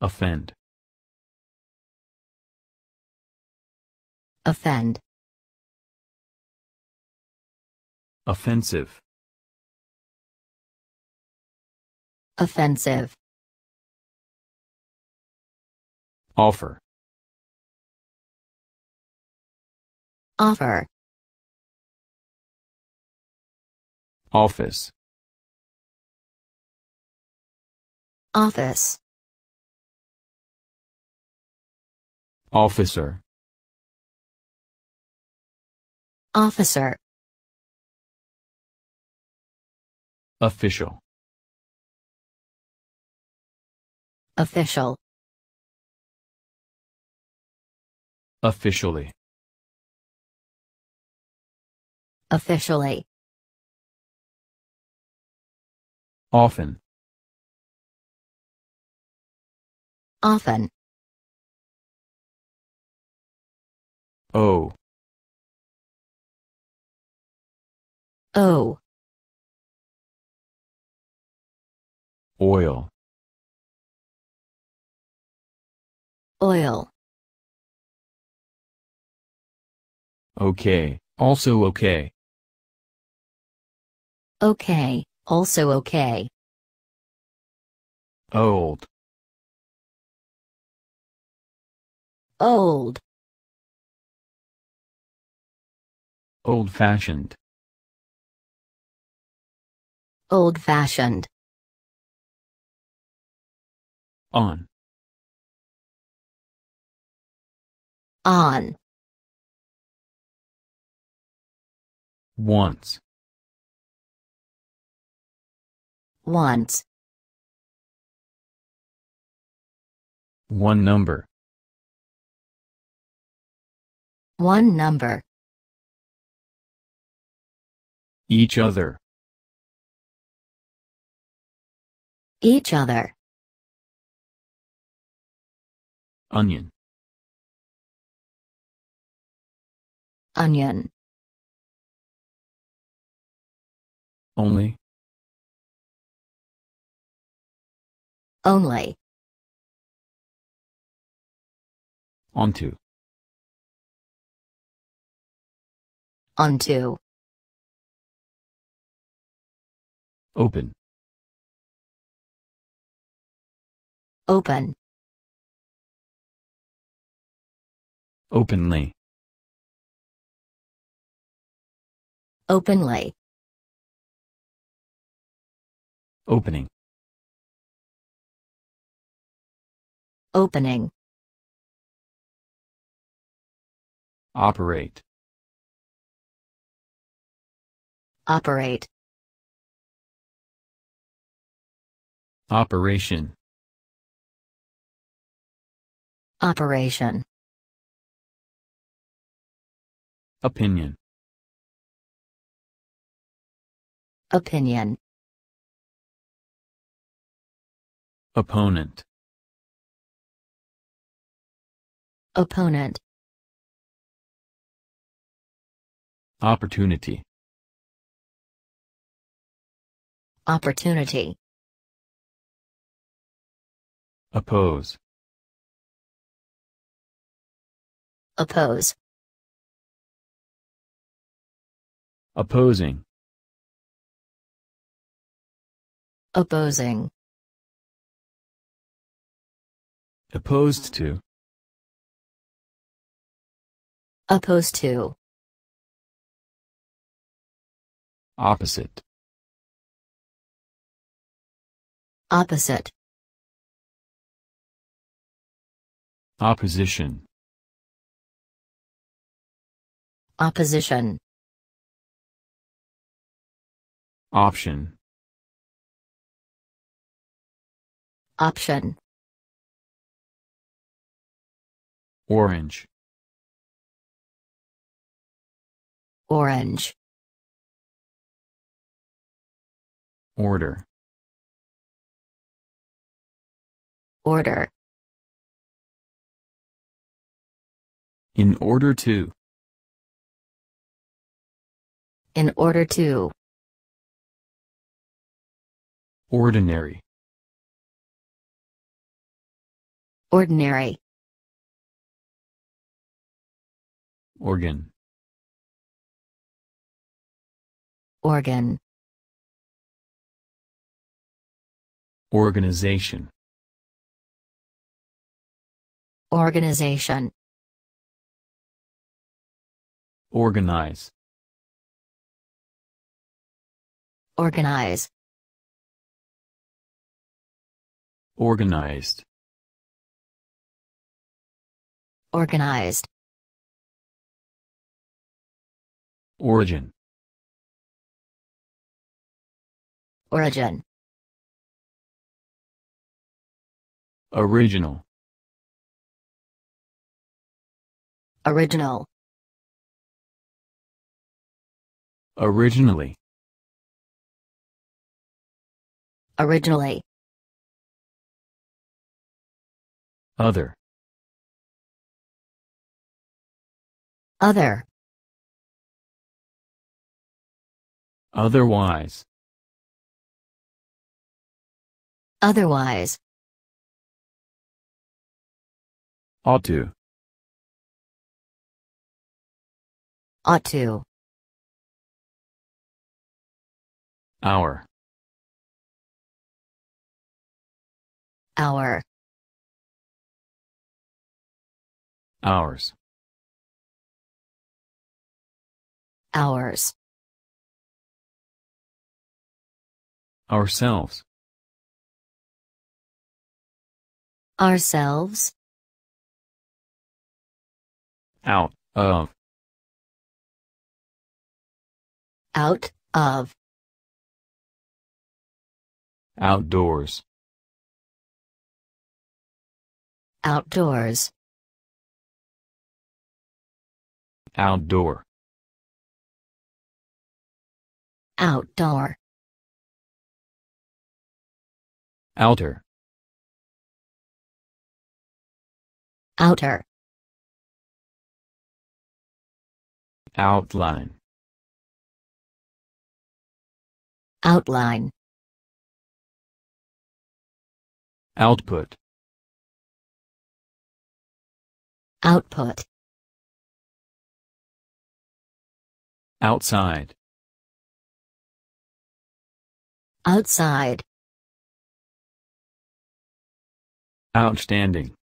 Offend. Offend. Offensive. Offensive. Offer. Offer. Office. Office. Officer. Officer. Official. Official. Officially. Officially. Often. Often. O O Oil Oil Okay, also okay. Okay, also okay. Old. Old. Old-fashioned. Old-fashioned. On. On. Once. Once. One number. One number. Each other. Each other. Onion. Onion. Only. Only. Onto. Onto. Open. Open. Openly. Openly. Opening. Opening. Operate. Operate. Operation Operation Opinion Opinion Opponent Opponent Opportunity Opportunity Oppose. Oppose. Opposing. Opposing. Opposed to. Opposed to. Opposite. Opposite. Opposition. Opposition. Option. Option. Orange. Orange. Order. Order. In order to. In order to. Ordinary. Ordinary. Organ. Organ. Organization. Organization. Organize. Organize. Organized. Organized. Origin. Origin. Original. Original. Originally. Originally. Other. Other. Otherwise. Otherwise. Ought to. Ought to. hour hour hours hours ourselves ourselves out of out of Outdoors. Outdoors. Outdoor. Outdoor. Outer. Outer. Outline. Outline. Output. Output. Outside. Outside. Outstanding.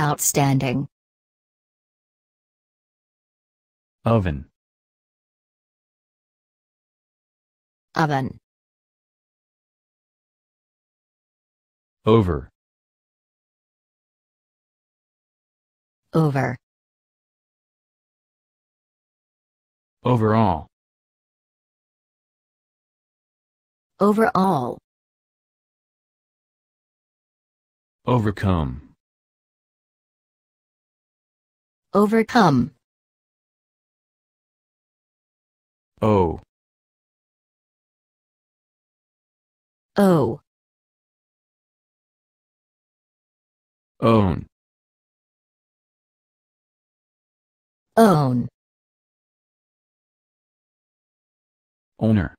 Outstanding. Oven. Oven. Over. Over. Overall. Overall. Overcome. Overcome. Oh. Oh. own own owner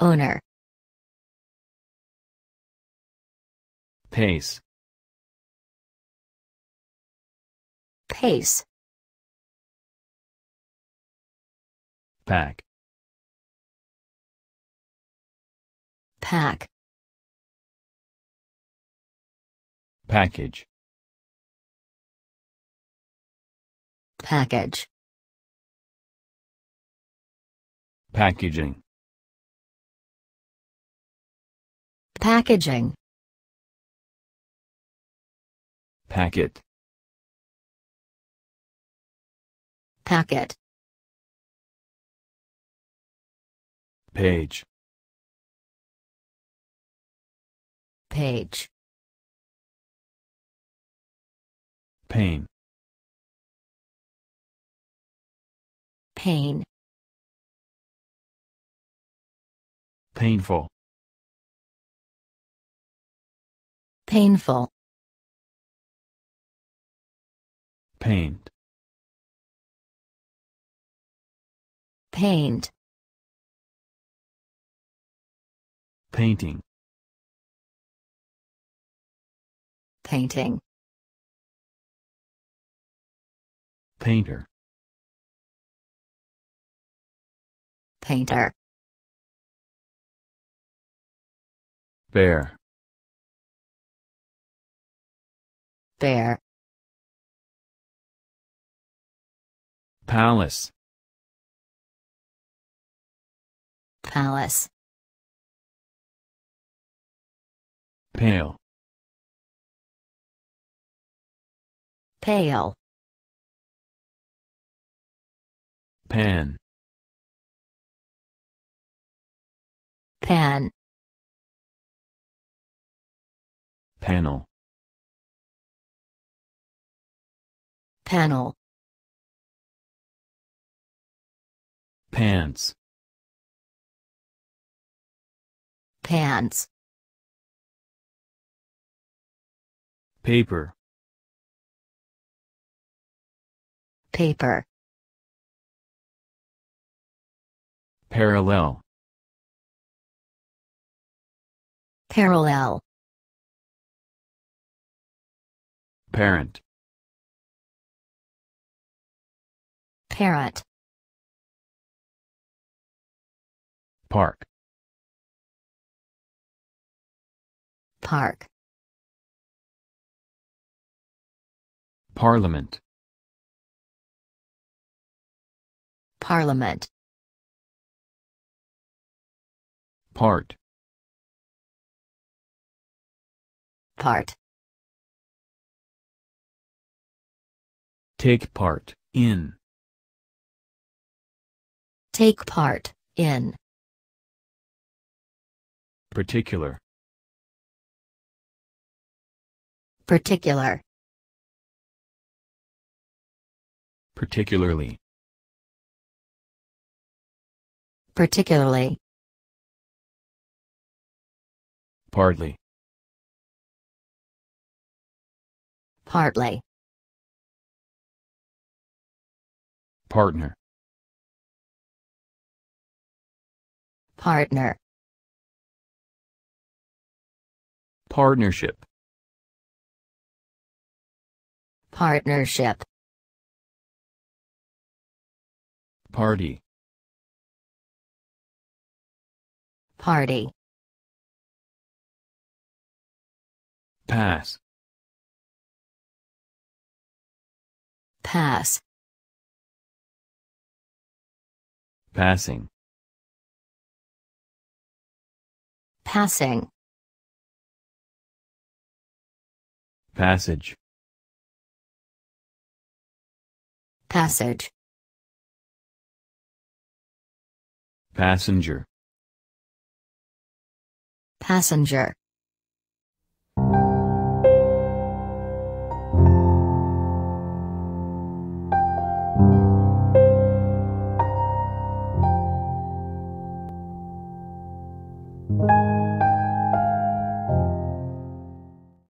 owner pace pace pack pack Package. Package. Packaging. Packaging. Packet. Packet. Page. Page. pain pain painful painful paint paint painting painting Painter. Painter. Bear. Bear. Palace. Palace. Pale. Pale. pan pan panel panel pants pants paper paper Parallel. Parallel. Parent. Parrot. Park. Park. Parliament. Parliament. Part. Part. Take part in. Take part in. Particular. Particular. Particularly. Particularly. Partly. Partly. Partner. Partner. Partnership. Partnership. Party. Party. Pass. Pass. Passing. Passing. Passage. Passage. Passenger. Passenger.